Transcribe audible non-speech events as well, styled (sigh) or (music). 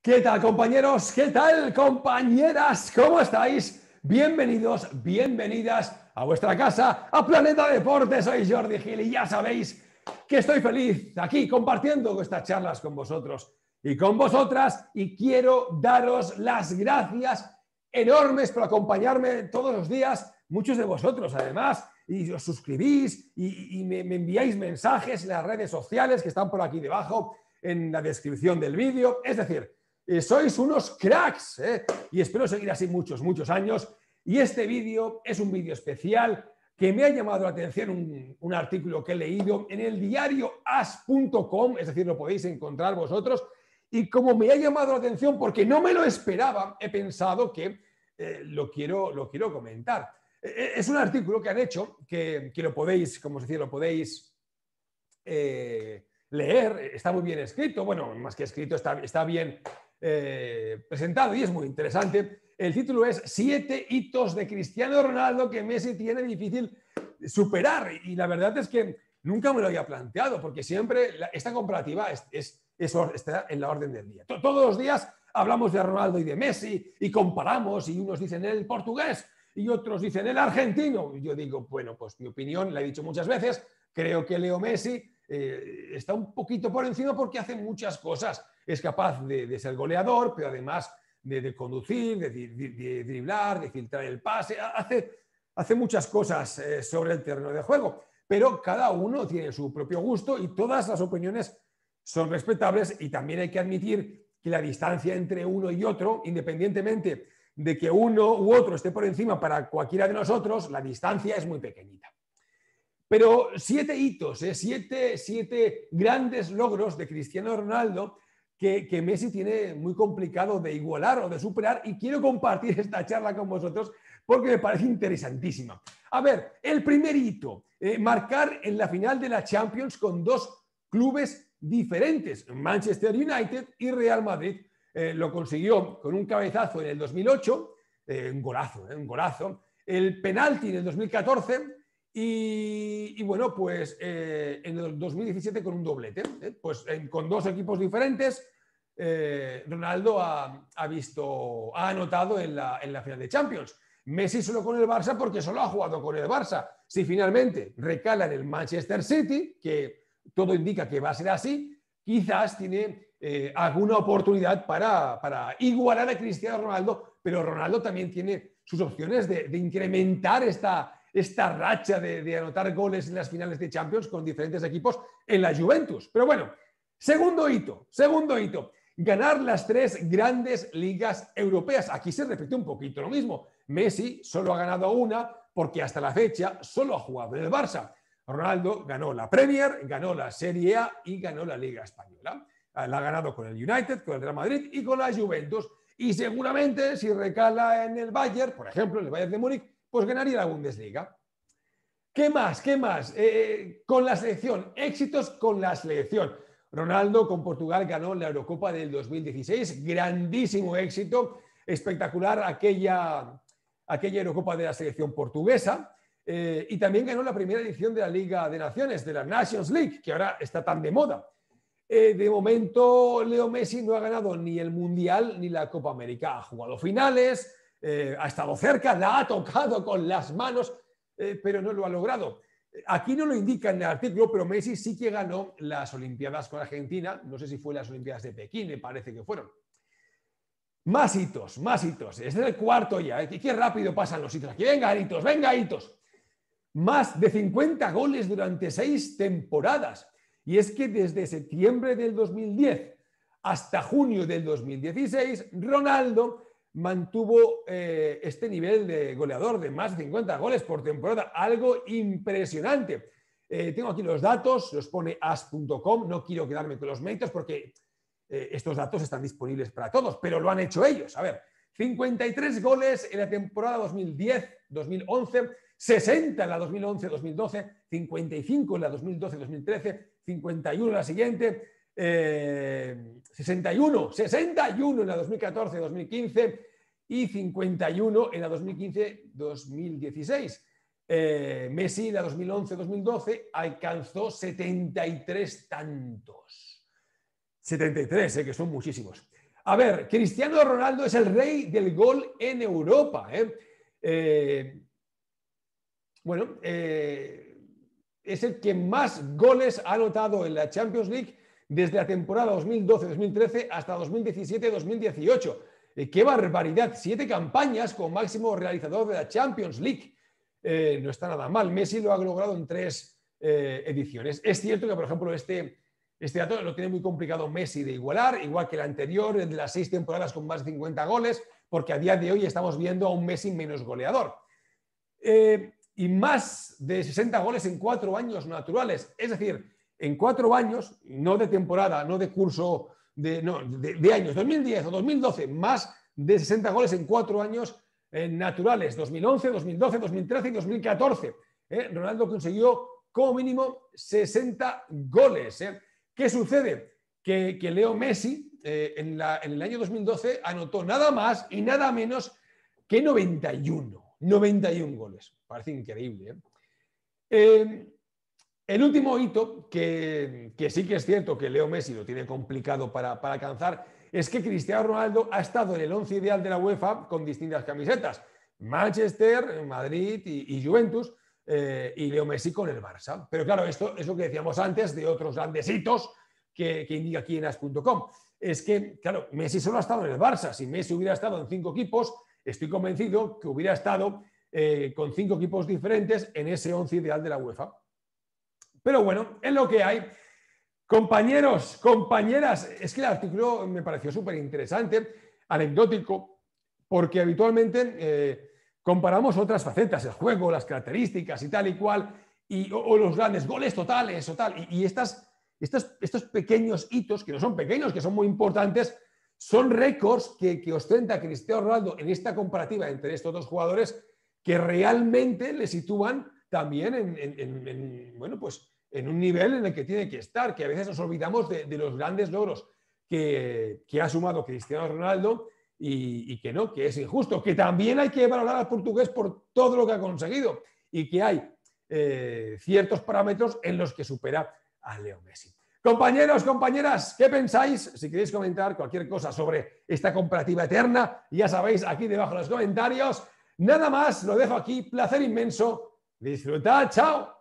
¿Qué tal compañeros? ¿Qué tal compañeras? ¿Cómo estáis? Bienvenidos, bienvenidas a vuestra casa, a Planeta Deportes. Soy Jordi Gil y ya sabéis que estoy feliz aquí compartiendo estas charlas con vosotros y con vosotras y quiero daros las gracias enormes por acompañarme todos los días, muchos de vosotros además, y os suscribís y, me enviáis mensajes en las redes sociales que están por aquí debajo, en la descripción del vídeo. Es decir, sois unos cracks ¿eh? y espero seguir así muchos, muchos años. Y este vídeo es un vídeo especial que me ha llamado la atención un, artículo que he leído en el diario as.com, es decir, lo podéis encontrar vosotros. Y como me ha llamado la atención porque no me lo esperaba, he pensado que eh, lo, quiero, comentar. E, e, es un artículo que han hecho, que, lo podéis, como os lo podéis eh, leer, está muy bien escrito, bueno, más que escrito, está bien eh, presentado y es muy interesante. El título es Siete hitos de Cristiano Ronaldo que Messi tiene difícil superar. Y la verdad es que nunca me lo había planteado, porque siempre esta comparativa es, está en la orden del día. Todos los días hablamos de Ronaldo y de Messi y comparamos y unos dicen el portugués y otros dicen el argentino. Yo digo, bueno, pues mi opinión la he dicho muchas veces, creo que Leo Messi eh, está un poquito por encima porque hace muchas cosas. Es capaz de, ser goleador, pero además de, conducir, de, driblar, de filtrar el pase. Hace, muchas cosas eh, sobre el terreno de juego, pero cada uno tiene su propio gusto y todas las opiniones son respetables y también hay que admitir que la distancia entre uno y otro, independientemente de que uno u otro esté por encima para cualquiera de nosotros, la distancia es muy pequeñita. Pero siete hitos, ¿eh? siete, siete, grandes logros de Cristiano Ronaldo que, Messi tiene muy complicado de igualar o de superar y quiero compartir (laughs) esta charla con vosotros porque me parece interesantísima. A ver, el primer hito, eh, marcar en la final de la Champions con dos clubes diferentes, Manchester United y Real Madrid. Eh, lo consiguió con un cabezazo en el 2008, un golazo, un golazo. El penalti en el 2014 y, bueno, pues eh, en el 2017 con un doblete, ¿eh? pues con dos equipos diferentes, eh, Ronaldo ha, visto, ha anotado en la, en la final de Champions. Messi solo con el Barça porque solo ha jugado con el Barça. Si finalmente recala en el Manchester City, que todo indica que va a ser así, quizás tiene alguna oportunidad para, para, igualar a Cristiano Ronaldo, pero Ronaldo también tiene sus opciones de incrementar esta, esta racha de, anotar goles en las finales de Champions con diferentes equipos en la Juventus. Pero bueno, segundo hito, segundo hito, ganar las tres grandes ligas europeas. Aquí se repite un poquito lo mismo. Messi solo ha ganado una porque hasta la fecha solo ha jugado en el Barça. Ronaldo ganó la Premier, ganó la Serie A y ganó la Liga Española. Ah, la ha ganado con el United, con el Real Madrid y con la Juventus. Y seguramente si recala en el Bayern, por ejemplo, en el Bayern de Múnich, pues ganaría la Bundesliga. ¿Qué más? ¿Qué más? Eh, eh, con la selección, éxitos con la selección. Ronaldo con Portugal ganó la Eurocopa del 2016, grandísimo éxito, espectacular aquella, aquella Eurocopa de la selección portuguesa. Eh, y también ganó la primera edición de la Liga de Naciones, de la Nations League, que ahora está tan de moda. de momento, Leo Messi no ha ganado ni el Mundial ni la Copa América. Ha jugado finales, eh, ha estado cerca, la ha tocado con las manos, eh, pero no lo ha logrado. Aquí no lo indica en el artículo, pero Messi sí que ganó las Olimpiadas con Argentina. No sé si fue las Olimpiadas de Pekín, me parece que fueron. Más hitos, más hitos. Este es el cuarto ya. Eh, qué rápido pasan los hitos. Aquí, venga, hitos, venga, hitos. Más de 50 goles durante seis temporadas. Y es que desde septiembre del 2010 hasta junio del 2016, Ronaldo mantuvo eh, este nivel de goleador de más de 50 goles por temporada, algo impresionante. Eh, tengo aquí los datos, los pone as.com, no quiero quedarme con los méritos porque eh, estos datos están disponibles para todos, pero lo han hecho ellos. A ver, 53 goles en la temporada 2010-2011, 60 en la 2011-2012, 55 en la 2012-2013, 51 en la siguiente, 61, eh, 61 en la 2014-2015 y 51 en la 2015-2016. Eh, Messi en la 2011-2012 alcanzó 73 tantos. 73, eh, que son muchísimos. A ver, Cristiano Ronaldo es el rey del gol en Europa. bueno, es el que más goles ha anotado en la Champions League desde la temporada 2012-2013 hasta 2017-2018. Eh, ¡Qué barbaridad! Siete campañas con máximo realizador de la Champions League. Eh, no está nada mal. Messi lo ha logrado en tres eh, ediciones. Es cierto que, por ejemplo, este, este dato lo tiene muy complicado Messi de igualar, igual que el anterior, de las seis temporadas con más de 50 goles, porque a día de hoy estamos viendo a un Messi menos goleador. y más de 60 goles en cuatro años naturales. Es decir, en cuatro años, no de temporada, no de curso, de, años, 2010 o 2012, más de 60 goles en cuatro años eh, naturales, 2011, 2012, 2013 y 2014. Eh, Ronaldo consiguió como mínimo 60 goles. Eh. ¿Qué sucede? Que, Leo Messi en, el año 2012 anotó nada más y nada menos que 91. 91 goles. Parece increíble. ¿eh? eh el último hito, que, sí que es cierto que Leo Messi lo tiene complicado para, alcanzar, es que Cristiano Ronaldo ha estado en el once ideal de la UEFA con distintas camisetas. Manchester, Madrid y, Juventus, eh, y Leo Messi con el Barça. Pero claro, esto es lo que decíamos antes de otros grandes hitos que, indica aquí en as.com. Es que, claro, Messi solo ha estado en el Barça. Si Messi hubiera estado en cinco equipos, estoy convencido que hubiera estado eh, con cinco equipos diferentes en ese once ideal de la UEFA. Pero bueno, es lo que hay. Compañeros, compañeras, es que el artículo me pareció súper interesante, anecdótico, porque habitualmente eh, comparamos otras facetas, el juego, las características y tal y cual, y, o, los grandes goles totales o tal. Y, estos pequeños hitos, que no son pequeños, que son muy importantes, son récords que, que ostenta Cristiano Ronaldo en esta comparativa entre estos dos jugadores que realmente le sitúan también en, pues en un nivel en el que tiene que estar, que a veces nos olvidamos de, los grandes logros que, ha sumado Cristiano Ronaldo y, que no, que es injusto, que también hay que valorar al portugués por todo lo que ha conseguido y que hay eh, ciertos parámetros en los que supera a Leo Messi. Compañeros, compañeras, ¿qué pensáis? Si queréis comentar cualquier cosa sobre esta comparativa eterna, ya sabéis, aquí debajo en los comentarios. Nada más, lo dejo aquí. Placer inmenso ¡Disfruta! chao.